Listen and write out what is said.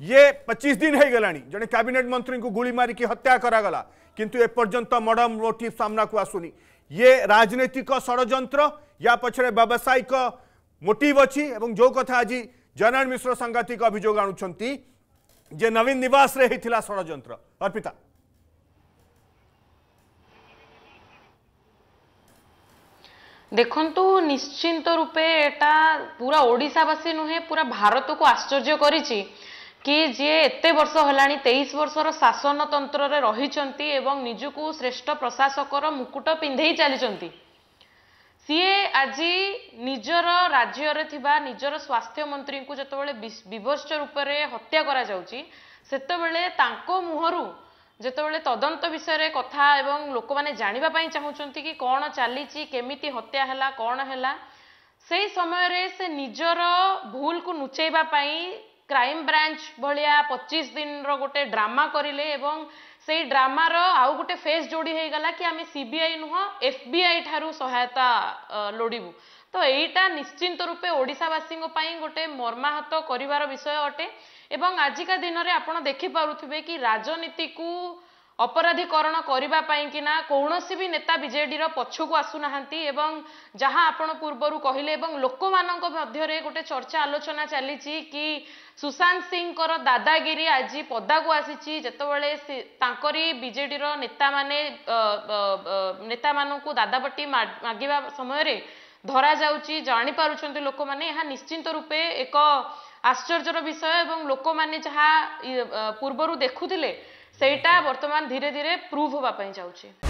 ये 25 दिन होईगलाणी जड़े कैबिनेट मंत्री को गोली मारिक हत्या कराला किंतु एपर्यंत मडम मोटिव सामना को आसुनी ये राजनीतिक षड़ या पचर व्यावसायिक मोटिव अच्छी जो कथा आज जयनारायण मिश्र सांघातिक अभोग आणुंट नवीन नवास षड़ अर्पिता निश्चिंत रूपे ରୂପେ पूरा ओडावासी नुहे पूरा भारत को आश्चर्य କରିଛି କି ଯିଏ ଏତେ ବର୍ଷ ହେଲାଣି ତେଇଶ ବର୍ଷର ଶାସନତନ୍ତ୍ରରେ ରହିଛନ୍ତି ଏବଂ ନିଜକୁ ଶ୍ରେଷ୍ଠ ପ୍ରଶାସକର ମୁକୁଟ ପିନ୍ଧେଇ ଚାଲିଛନ୍ତି ସିଏ ଆଜି ନିଜର ରାଜ୍ୟରେ ଥିବା ନିଜର ସ୍ୱାସ୍ଥ୍ୟ ମନ୍ତ୍ରୀଙ୍କୁ ଯେତେବେଳେ ବିଭତ୍ସ ରୂପରେ ହତ୍ୟା କରାଯାଉଛି ସେତେବେଳେ ତାଙ୍କ ମୁହଁରୁ ଯେତେବେଳେ ତଦନ୍ତ ବିଷୟରେ କଥା ଏବଂ ଲୋକମାନେ ଜାଣିବା ପାଇଁ ଚାହୁଁଛନ୍ତି କି କ'ଣ ଚାଲିଛି କେମିତି ହତ୍ୟା ହେଲା କ'ଣ ହେଲା ସେହି ସମୟରେ ସେ ନିଜର ଭୁଲକୁ ନୁଚେଇବା ପାଇଁ କ୍ରାଇମ୍ ବ୍ରାଞ୍ଚ ଭଳିଆ ପଚିଶ ଦିନର ଗୋଟେ ଡ୍ରାମା କରିଲେ ଏବଂ ସେଇ ଡ୍ରାମାର ଆଉ ଗୋଟେ ଫେସ୍ ଯୋଡ଼ି ହେଇଗଲା କି ଆମେ ସି ବି ଆଇ ନୁହଁ ଏଫ୍ବିଆଇ ଠାରୁ ସହାୟତା ଲୋଡ଼ିବୁ ତ ଏଇଟା ନିଶ୍ଚିନ୍ତ ରୂପେ ଓଡ଼ିଶାବାସୀଙ୍କ ପାଇଁ ଗୋଟେ ମର୍ମାହତ କରିବାର ବିଷୟ ଅଟେ ଏବଂ ଆଜିକା ଦିନରେ ଆପଣ ଦେଖିପାରୁଥିବେ କି ରାଜନୀତିକୁ ଅପରାଧୀକରଣ କରିବା ପାଇଁକିନା କୌଣସି ବି ନେତା ବିଜେଡ଼ିର ପଛକୁ ଆସୁନାହାନ୍ତି ଏବଂ ଯାହା ଆପଣ ପୂର୍ବରୁ କହିଲେ ଏବଂ ଲୋକମାନଙ୍କ ମଧ୍ୟରେ ଗୋଟେ ଚର୍ଚ୍ଚା ଆଲୋଚନା ଚାଲିଛି କି ସୁଶାନ୍ତ ସିଂଙ୍କର ଦାଦାଗିରି ଆଜି ପଦାକୁ ଆସିଛି ଯେତେବେଳେ ତାଙ୍କରି ବିଜେଡ଼ିର ନେତାମାନେ ନେତାମାନଙ୍କୁ ଦାଦାବଟି ମାଗିବା ସମୟରେ ଧରାଯାଉଛି ଜାଣିପାରୁଛନ୍ତି ଲୋକମାନେ ଏହା ନିଶ୍ଚିନ୍ତ ରୂପେ ଏକ ଆଶ୍ଚର୍ଯ୍ୟର ବିଷୟ ଏବଂ ଲୋକମାନେ ଯାହା ପୂର୍ବରୁ ଦେଖୁଥିଲେ ସେଇଟା ବର୍ତ୍ତମାନ ଧୀରେ ଧୀରେ ପ୍ରୁଭ୍ ହେବା ପାଇଁ ଯାଉଛି